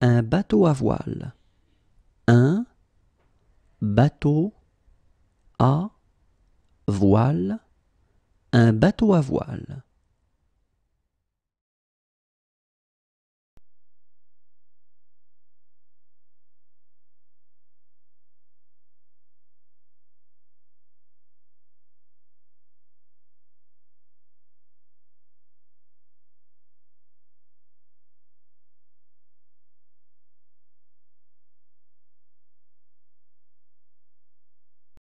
un bateau à voile. Un bateau à voile. Un bateau à voile.